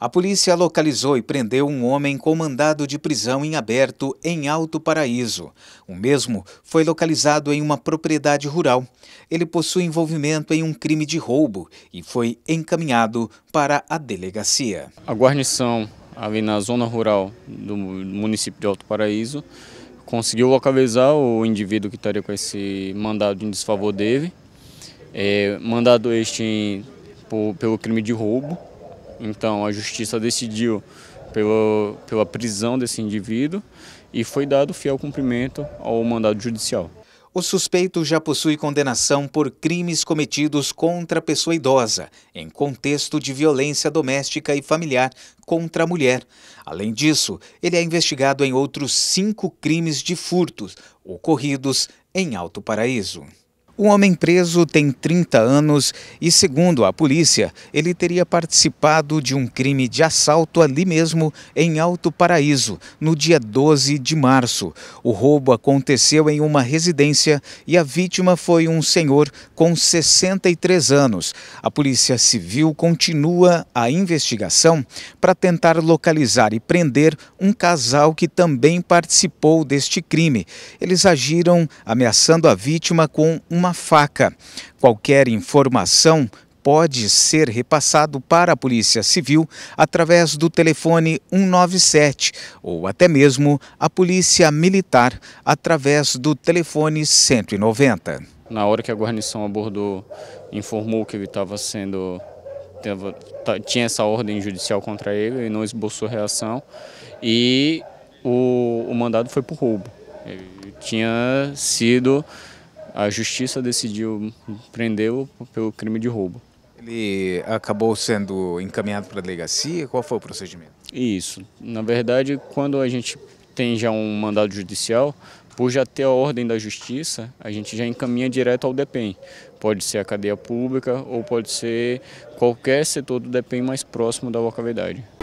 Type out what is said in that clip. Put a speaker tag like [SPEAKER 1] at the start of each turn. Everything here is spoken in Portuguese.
[SPEAKER 1] A polícia localizou e prendeu um homem com mandado de prisão em aberto em Alto Paraíso. O mesmo foi localizado em uma propriedade rural. Ele possui envolvimento em um crime de roubo e foi encaminhado para a delegacia.
[SPEAKER 2] A guarnição ali na zona rural do município de Alto Paraíso conseguiu localizar o indivíduo que estaria com esse mandado em desfavor dele. É, mandado este em, por, pelo crime de roubo então a justiça decidiu pela, pela prisão desse indivíduo e foi dado
[SPEAKER 1] fiel cumprimento ao mandado judicial. O suspeito já possui condenação por crimes cometidos contra pessoa idosa, em contexto de violência doméstica e familiar contra a mulher. Além disso, ele é investigado em outros cinco crimes de furtos ocorridos em Alto Paraíso. O homem preso tem 30 anos e, segundo a polícia, ele teria participado de um crime de assalto ali mesmo em Alto Paraíso, no dia 12 de março. O roubo aconteceu em uma residência e a vítima foi um senhor com 63 anos. A Polícia Civil continua a investigação para tentar localizar e prender um casal que também participou deste crime. Eles agiram ameaçando a vítima com uma uma faca. Qualquer informação pode ser repassado para a Polícia Civil através do telefone 197 ou até mesmo a Polícia Militar através do telefone 190.
[SPEAKER 2] Na hora que a guarnição abordou, informou que ele estava sendo tinha essa ordem judicial contra ele e não esboçou reação e o, o mandado foi por roubo. Ele tinha sido a justiça decidiu prendê-lo pelo crime de roubo. Ele acabou sendo encaminhado para a delegacia? Qual foi o procedimento? Isso. Na verdade, quando a gente tem já um mandado judicial, por já ter a ordem da justiça, a gente já encaminha direto ao DEPEN. Pode ser a cadeia pública ou pode ser qualquer setor do DEPEN mais próximo da
[SPEAKER 1] localidade.